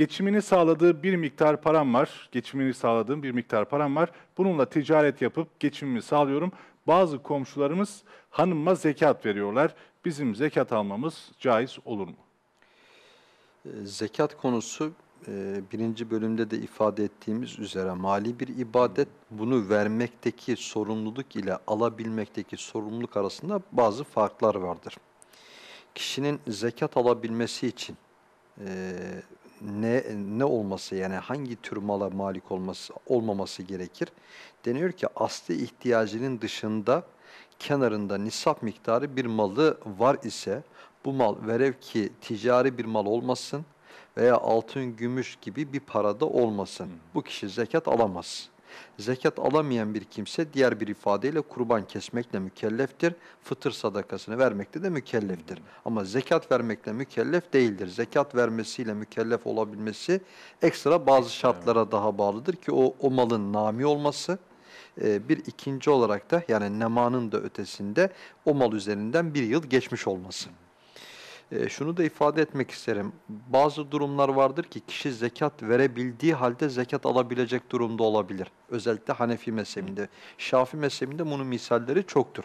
Geçimini sağladığı bir miktar param var. Geçimini sağladığım bir miktar param var. Bununla ticaret yapıp geçimimi sağlıyorum. Bazı komşularımız hanıma zekat veriyorlar. Bizim zekat almamız caiz olur mu? Ee, zekat konusu e, birinci bölümde de ifade ettiğimiz üzere mali bir ibadet bunu vermekteki sorumluluk ile alabilmekteki sorumluluk arasında bazı farklar vardır. Kişinin zekat alabilmesi için e, ne ne olması yani hangi tür mala malik olması olmaması gerekir? Deniyor ki asli ihtiyacının dışında kenarında nisap miktarı bir malı var ise bu mal verev ki ticari bir mal olmasın veya altın, gümüş gibi bir parada olmasın. Hı. Bu kişi zekat alamaz. Zekat alamayan bir kimse diğer bir ifadeyle kurban kesmekle mükelleftir. Fıtır sadakasını vermekte de mükelleftir. Hı. Ama zekat vermekle mükellef değildir. Zekat vermesiyle mükellef olabilmesi ekstra bazı şartlara daha bağlıdır ki o, o malın nami olması, e, bir ikinci olarak da yani nemanın da ötesinde o mal üzerinden bir yıl geçmiş olması. E, şunu da ifade etmek isterim. Bazı durumlar vardır ki kişi zekat verebildiği halde zekat alabilecek durumda olabilir. Özellikle Hanefi mezhebinde. Şafi mezhebinde bunun misalleri çoktur.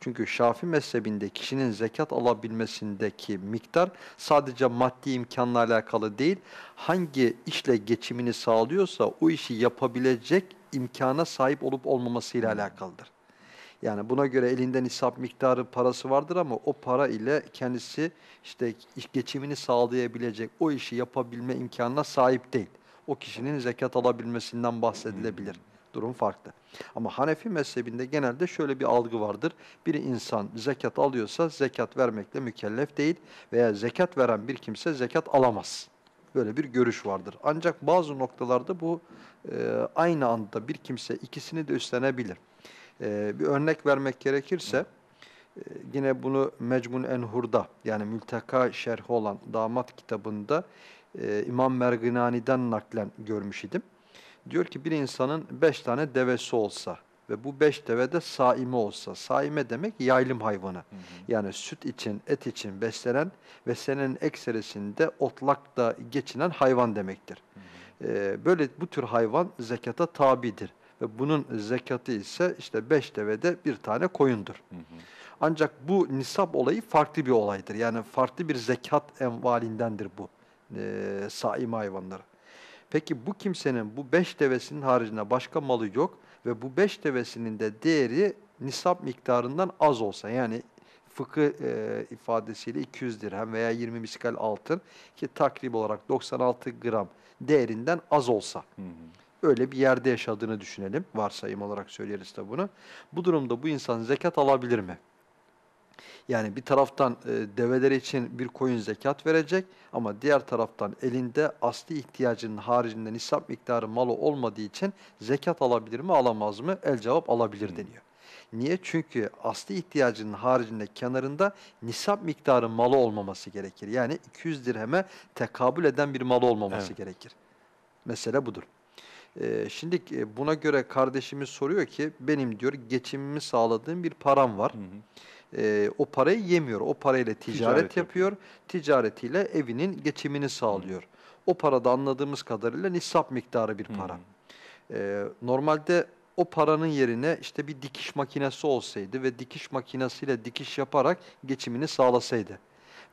Çünkü Şafi mezhebinde kişinin zekat alabilmesindeki miktar sadece maddi imkanla alakalı değil, hangi işle geçimini sağlıyorsa o işi yapabilecek imkana sahip olup olmamasıyla alakalıdır. Yani buna göre elinden hesap miktarı parası vardır ama o para ile kendisi işte geçimini sağlayabilecek, o işi yapabilme imkanına sahip değil. O kişinin zekat alabilmesinden bahsedilebilir. Durum farklı. Ama Hanefi mezhebinde genelde şöyle bir algı vardır. Bir insan zekat alıyorsa zekat vermekle mükellef değil veya zekat veren bir kimse zekat alamaz. Böyle bir görüş vardır. Ancak bazı noktalarda bu e, aynı anda bir kimse ikisini de üstlenebilir. E, bir örnek vermek gerekirse e, yine bunu Mecmun Enhur'da yani Mülteka şerhi olan damat kitabında e, İmam Merginani'den naklen görmüş idim. Diyor ki bir insanın beş tane devesi olsa ve bu beş deve de saime olsa, saime demek yaylım hayvanı. Hı hı. Yani süt için, et için beslenen ve senenin ekserisinde otlakta geçinen hayvan demektir. Hı hı. Ee, böyle bu tür hayvan zekata tabidir ve bunun zekatı ise işte beş devede bir tane koyundur. Hı hı. Ancak bu nisap olayı farklı bir olaydır. Yani farklı bir zekat envalindendir bu e, saim hayvanları. Peki bu kimsenin bu beş devesinin haricinde başka malı yok ve bu beş devesinin de değeri nisap miktarından az olsa yani fıkı e, ifadesiyle 200 dirhem veya 20 miskal altın ki takrib olarak 96 gram değerinden az olsa. Hı hı öyle bir yerde yaşadığını düşünelim. Varsayım olarak söyleriz tabi bunu. Bu durumda bu insan zekat alabilir mi? Yani bir taraftan e, develer için bir koyun zekat verecek ama diğer taraftan elinde asli ihtiyacının haricinde nisap miktarı malı olmadığı için zekat alabilir mi alamaz mı? El cevap alabilir deniyor. Niye? Çünkü asli ihtiyacının haricinde kenarında nisap miktarı malı olmaması gerekir. Yani 200 dirheme tekabül eden bir malı olmaması evet. gerekir. Mesele budur. Ee, şimdi e, buna göre kardeşimiz soruyor ki benim diyor geçimimi sağladığım bir param var. Hı hı. E, o parayı yemiyor. O parayla ticaret, ticaret yapıyor. yapıyor. Ticaretiyle evinin geçimini sağlıyor. Hı. O parada anladığımız kadarıyla nisap miktarı bir para. Hı hı. E, ee, normalde o paranın yerine işte bir dikiş makinesi olsaydı ve dikiş makinesiyle dikiş yaparak geçimini sağlasaydı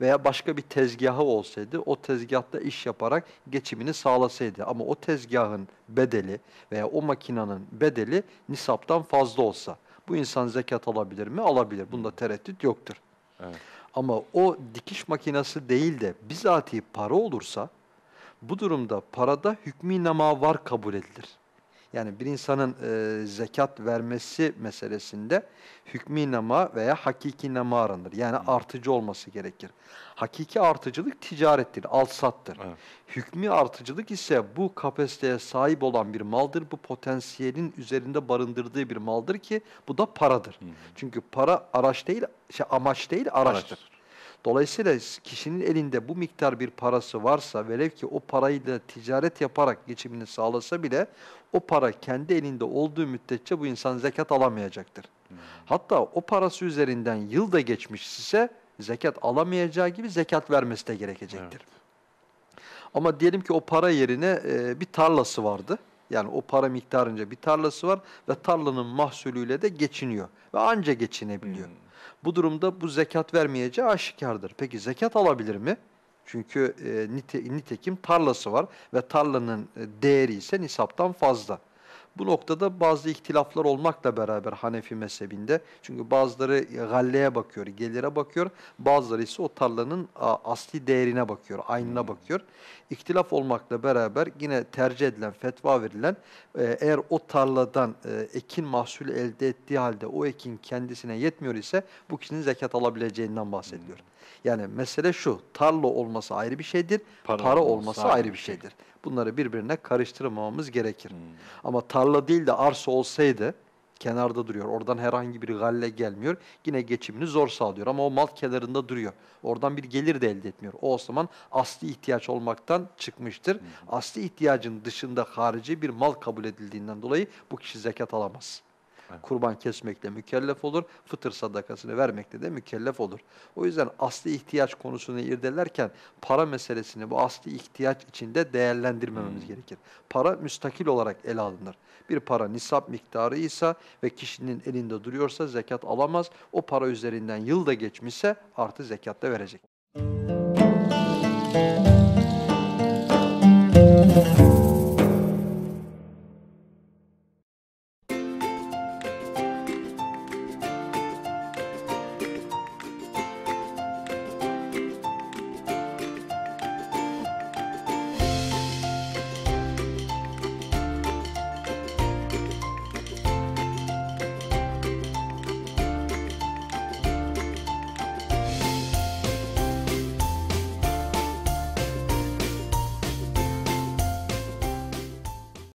veya başka bir tezgahı olsaydı o tezgahta iş yaparak geçimini sağlasaydı. Ama o tezgahın bedeli veya o makinanın bedeli nisaptan fazla olsa bu insan zekat alabilir mi? Alabilir. Bunda tereddüt yoktur. Evet. Ama o dikiş makinesi değil de bizatihi para olursa bu durumda parada hükmü nema var kabul edilir. Yani bir insanın e, zekat vermesi meselesinde hükmî nema veya hakiki nema aranır. Yani hmm. artıcı olması gerekir. Hakiki artıcılık ticarettir, alsattır. Evet. Hükmî artıcılık ise bu kapasiteye sahip olan bir maldır. Bu potansiyelin üzerinde barındırdığı bir maldır ki bu da paradır. Hmm. Çünkü para araç değil, şey, amaç değil araçtır. Araç. Dolayısıyla kişinin elinde bu miktar bir parası varsa velev ki o parayı da ticaret yaparak geçimini sağlasa bile o para kendi elinde olduğu müddetçe bu insan zekat alamayacaktır. Hmm. Hatta o parası üzerinden yıl da geçmiş ise zekat alamayacağı gibi zekat vermesi de gerekecektir. Evet. Ama diyelim ki o para yerine e, bir tarlası vardı. Yani o para miktarınca bir tarlası var ve tarlanın mahsulüyle de geçiniyor ve anca geçinebiliyor. Hmm. Bu durumda bu zekat vermeyeceği aşikardır. Peki zekat alabilir mi? Çünkü e, nite, nitekim tarlası var ve tarlanın e, değeri ise nisaptan fazla. Bu noktada bazı ihtilaflar olmakla beraber Hanefi mezhebinde çünkü bazıları galleye bakıyor, gelire bakıyor, bazıları ise o tarlanın asli değerine bakıyor, aynına hmm. bakıyor. İhtilaf olmakla beraber yine tercih edilen, fetva verilen e, eğer o tarladan e, ekin mahsul elde ettiği halde o ekin kendisine yetmiyor ise bu kişinin zekat alabileceğinden bahsediliyor. Hmm. Yani mesele şu, tarla olması ayrı bir şeydir, para, para olması ayrı, ayrı bir şey. şeydir. Bunları birbirine karıştırmamamız gerekir. Hmm. Ama tarla değil de arsa olsaydı, kenarda duruyor. Oradan herhangi bir galle gelmiyor. Yine geçimini zor sağlıyor ama o mal kenarında duruyor. Oradan bir gelir de elde etmiyor. O, o zaman asli ihtiyaç olmaktan çıkmıştır. Hı hmm. Asli ihtiyacın dışında harici bir mal kabul edildiğinden dolayı bu kişi zekat alamaz. Kurban kesmekle mükellef olur, fıtır sadakasını vermekle de mükellef olur. O yüzden asli ihtiyaç konusunu irdelerken para meselesini bu asli ihtiyaç içinde değerlendirmememiz hmm. gerekir. Para müstakil olarak ele alınır. Bir para nisap miktarı ise ve kişinin elinde duruyorsa zekat alamaz. O para üzerinden yıl da geçmişse artı zekat da verecek. Müzik